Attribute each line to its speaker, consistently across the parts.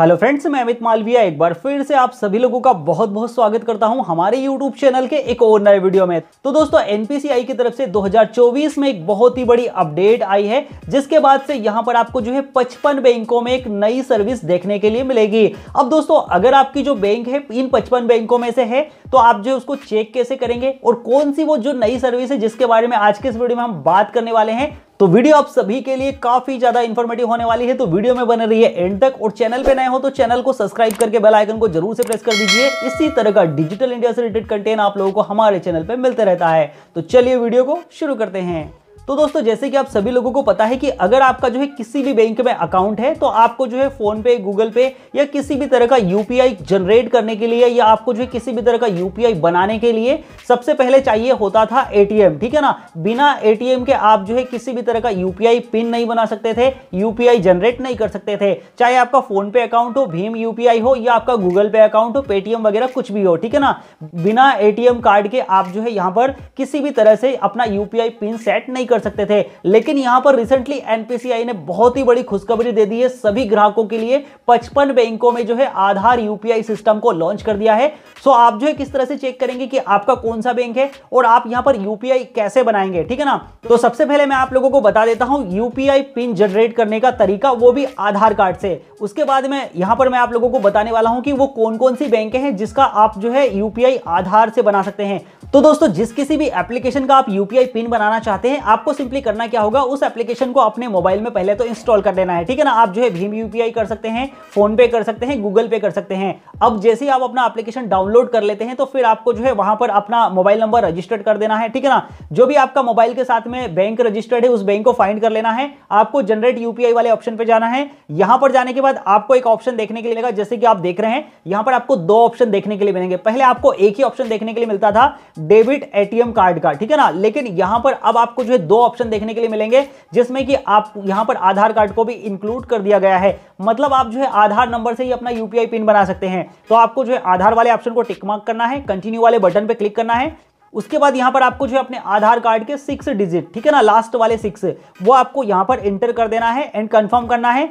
Speaker 1: hello friends मैं अमित मालविया एक बार फिर से आप सभी लोगों का बहुत बहुत स्वागत करता हूं हमारे यूट्यूब चैनल के एक और नए वीडियो में तो दोस्तों एनपीसीआई की तरफ से 2024 में एक बहुत ही बड़ी अपडेट आई है जिसके बाद से यहां पर आपको जो है 55 बैंकों में एक नई सर्विस देखने के लिए मिलेगी अब दोस्तों अगर आपकी जो बैंक है इन पचपन बैंकों में से है तो आप जो है उसको चेक कैसे करेंगे और कौन सी वो जो नई सर्विस है जिसके बारे में आज के इस वीडियो में हम बात करने वाले हैं तो वीडियो आप सभी के लिए काफी ज्यादा इंफॉर्मेटिव होने वाली है तो वीडियो में बने रहिए एंड तक और चैनल पे नए हो तो चैनल को सब्सक्राइब करके बेल आइकन को जरूर से प्रेस कर दीजिए इसी तरह का डिजिटल इंडिया से रिलेटेड कंटेंट आप लोगों को हमारे चैनल पे मिलते रहता है तो चलिए वीडियो को शुरू करते हैं तो दोस्तों जैसे कि आप सभी लोगों को पता है कि अगर आपका जो है किसी भी बैंक में अकाउंट है तो आपको जो है फोन पे गूगल पे या किसी भी तरह का यूपीआई जनरेट करने के लिए या आपको जो है किसी भी तरह का यूपीआई बनाने के लिए सबसे पहले चाहिए होता था एटीएम ठीक है ना बिना एटीएम के आप जो है किसी भी तरह का यूपीआई पिन नहीं बना सकते थे यूपीआई जनरेट नहीं कर सकते थे चाहे आपका फोन पे अकाउंट हो भीम यूपीआई हो या आपका गूगल पे अकाउंट हो पेटीएम वगैरह कुछ भी हो ठीक है ना बिना एटीएम कार्ड के आप जो है यहां पर किसी भी तरह से अपना यूपीआई पिन सेट नहीं कर कर सकते थे लेकिन यहां पर रिसेंटली एनपीसीआई ने बहुत ही बड़ी खुशखबरी दे दी है सभी ग्राहकों के लिए पचपन बैंकों में जो है आधार यूपीआई सिस्टम को लॉन्च कर दिया है सो आप जो है किस तरह से चेक करेंगे कि आपका कौन सा बैंक है और आप यहां पर यूपीआई कैसे बनाएंगे ठीक है ना तो सबसे पहले मैं आप लोगों को बता देता हूं यूपीआई पिन जनरेट करने का तरीका वो भी आधार कार्ड से उसके बाद में यहां पर मैं आप लोगों को बताने वाला हूं कि वो कौन कौन सी बैंक है जिसका आप जो है यूपीआई आधार से बना सकते हैं तो दोस्तों जिस किसी भी एप्लीकेशन का आप यूपीआई पिन बनाना चाहते हैं आपको सिंपली करना क्या होगा उस एप्लीकेशन को अपने मोबाइल में पहले तो इंस्टॉल कर लेना है ठीक है ना आप जो है भीम यूपीआई कर सकते हैं फोन पे कर सकते हैं गूगल पे कर सकते हैं अब जैसे ही आप अपना एप्लीकेशन डाउनलोड कर लेते हैं तो फिर आपको जो है वहां पर अपना मोबाइल नंबर रजिस्टर्ड कर देना है ठीक है ना जो भी आपका मोबाइल के साथ में बैंक रजिस्टर्ड है उस बैंक को फाइंड कर लेना है आपको जनरेट यूपीआई वाले ऑप्शन पे जाना है यहां पर जाने के बाद आपको एक ऑप्शन देखने के लिए मिलेगा जैसे कि आप देख रहे हैं यहां पर आपको दो ऑप्शन देखने के लिए मिलेंगे पहले आपको एक ही ऑप्शन देखने के लिए मिलता था डेबिट एटीएम कार्ड का ठीक है ना लेकिन यहां पर अब आपको जो है दो ऑप्शन देखने के लिए मिलेंगे जिसमें कि आप यहां पर आधार कार्ड को भी इंक्लूड कर दिया गया है मतलब आप जो है आधार नंबर से ही अपना यूपीआई पिन बना सकते हैं तो आपको जो है आधार वाले ऑप्शन को टिकमार्क करना है कंटिन्यू वाले बटन पर क्लिक करना है उसके बाद यहां पर आपको जो है अपने आधार कार्ड के सिक्स डिजिट ठीक है ना लास्ट वाले सिक्स वो आपको यहां पर एंटर कर देना है एंड कंफर्म करना है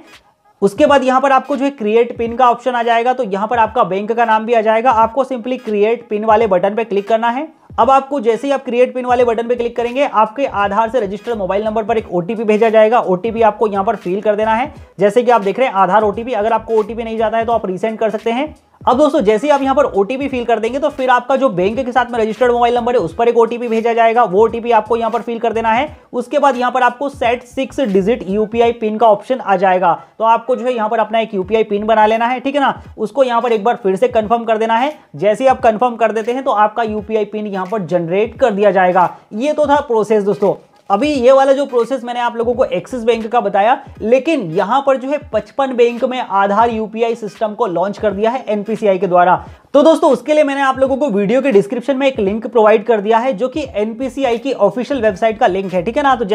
Speaker 1: उसके बाद यहां पर आपको जो है क्रिएट पिन का ऑप्शन आ जाएगा तो यहां पर आपका बैंक का नाम भी आ जाएगा आपको सिंपली क्रिएट पिन वाले बटन पर क्लिक करना है अब आपको जैसे ही आप क्रिएट पिन वाले बटन पे क्लिक करेंगे आपके आधार से रजिस्टर्ड मोबाइल नंबर पर एक ओटीपी भेजा जाएगा ओटीपी आपको यहां पर फिल कर देना है जैसे कि आप देख रहे हैं आधार ओटीपी अगर आपको ओटीपी नहीं जाता है तो आप रीसेंड कर सकते हैं अब दोस्तों जैसे ही आप यहाँ पर ओटीपी फिल कर देंगे तो फिर आपका जो बैंक के साथ में रजिस्टर्ड मोबाइल नंबर है उस पर एक ओटीपी भेजा जाएगा वो ओटीपी आपको यहाँ पर फिल कर देना है उसके बाद यहाँ पर आपको set six digit UPI PIN का ऑप्शन आ जाएगा तो आपको जो है यहाँ पर अपना एक यूपीआई पिन बना लेना है ठीक है ना उसको यहाँ पर एक बार फिर से कन्फर्म कर देना है जैसे ही आप कन्फर्म कर देते हैं तो आपका यूपीआई पिन यहाँ पर जनरेट कर दिया जाएगा ये तो था प्रोसेस दोस्तों अभी ये वाला जो प्रोसेस मैंने आप लोगों को एक्सिस बैंक का बताया लेकिन यहां पर जो है पचपन बैंक में आधार यूपीआई सिस्टम को लॉन्च कर दिया है एनपीसीआई के द्वारा तो दोस्तों उसके लिए मैंने आप लोगों को वीडियो के डिस्क्रिप्शन में एक लिंक प्रोवाइड कर दिया है जो कि एनपीसीआई की ऑफिशियल वेबसाइट का लिंक है ठीक है ना तो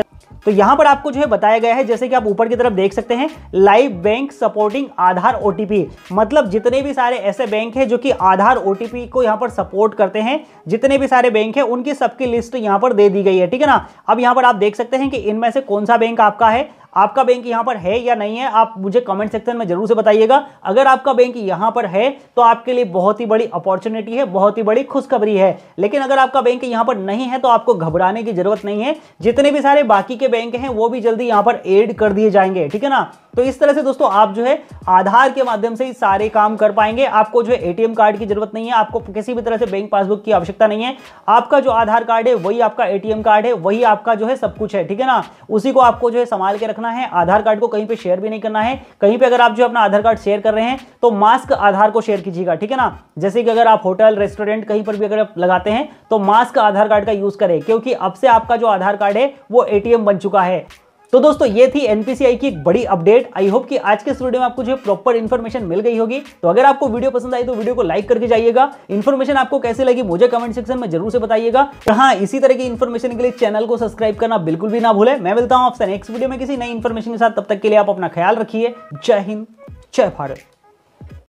Speaker 1: तो यहां पर आपको जो है बताया गया है जैसे कि आप ऊपर की तरफ देख सकते हैं live bank supporting Aadhaar OTP मतलब जितने भी सारे ऐसे बैंक है जो कि आधार ओटीपी को यहां पर सपोर्ट करते हैं जितने भी सारे बैंक है उनकी सबकी लिस्ट यहां पर दे दी गई है ठीक है ना अब यहां पर आप देख सकते हैं कि इनमें से कौन सा बैंक आपका है आपका बैंक यहां पर है या नहीं है आप मुझे कमेंट सेक्शन में जरूर से बताइएगा अगर आपका बैंक यहां पर है तो आपके लिए बहुत ही बड़ी अपॉर्चुनिटी है बहुत ही बड़ी खुशखबरी है लेकिन अगर आपका बैंक यहां पर नहीं है तो आपको घबराने की जरूरत नहीं है जितने भी सारे बाकी के बैंक हैं वो भी जल्दी यहां पर एड कर दिए जाएंगे ठीक है ना तो इस तरह से दोस्तों आप जो है आधार के माध्यम से सारे काम कर पाएंगे आपको जो है एटीएम कार्ड की जरूरत नहीं है आपको किसी भी तरह से बैंक पासबुक की आवश्यकता नहीं है आपका जो आधार कार्ड है वही आपका एटीएम कार्ड है वही आपका जो है सब कुछ है ठीक है ना उसी को आपको जो है संभाल के रखना है आधार कार्ड को कहीं पर शेयर भी नहीं करना है कहीं पे अगर आप जो अपना आधार कार्ड शेयर कर रहे हैं तो मास्क आधार को शेयर कीजिएगा ठीक है ना जैसे कि अगर आप होटल रेस्टोरेंट कहीं पर भी अगर आप लगाते हैं तो मास्क आधार कार्ड का यूज करें क्योंकि अब से आपका जो आधार कार्ड है वो एटीएम बन चुका है तो दोस्तों ये थी एनपीसीआई की एक बड़ी अपडेट आई होप कि आज के स्टूडियो में आपको जो प्रॉपर इन्फॉर्मेशन मिल गई होगी तो अगर आपको वीडियो पसंद आई तो वीडियो को लाइक करके जाइएगा इन्फॉर्मेशन आपको कैसे लगी मुझे कमेंट सेक्शन में जरूर से बताइएगा तो हाँ इसी तरह की इन्फॉर्मेशन के लिए चैनल को सब्सक्राइब करना बिल्कुल भी ना भूले मैं मिलता हूँ आपसे नेक्स्ट वीडियो में किसी नई इन्फॉर्मेशन के साथ तब तक के लिए आप अपना ख्याल रखिए जय हिंद जय भारत